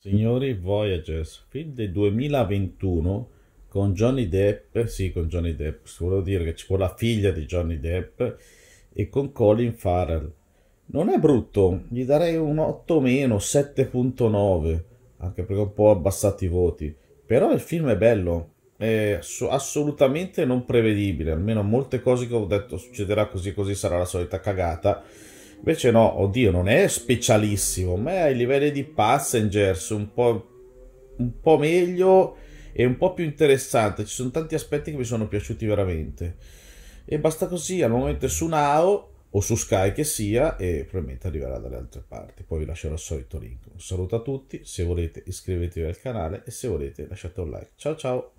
Signori Voyagers, film del 2021 con Johnny Depp, sì con Johnny Depp, volevo dire che c'è quella figlia di Johnny Depp e con Colin Farrell. Non è brutto, gli darei un 8 meno, 7.9, anche perché ho un po' abbassato i voti, però il film è bello, è assolutamente non prevedibile, almeno molte cose che ho detto succederà così così sarà la solita cagata Invece no, oddio, non è specialissimo, ma è ai livelli di Passengers un po', un po meglio e un po' più interessante. Ci sono tanti aspetti che mi sono piaciuti veramente. E basta così, al momento è su Now o su Sky che sia e probabilmente arriverà dalle altre parti. Poi vi lascerò il solito link. Un saluto a tutti, se volete iscrivetevi al canale e se volete lasciate un like. Ciao ciao!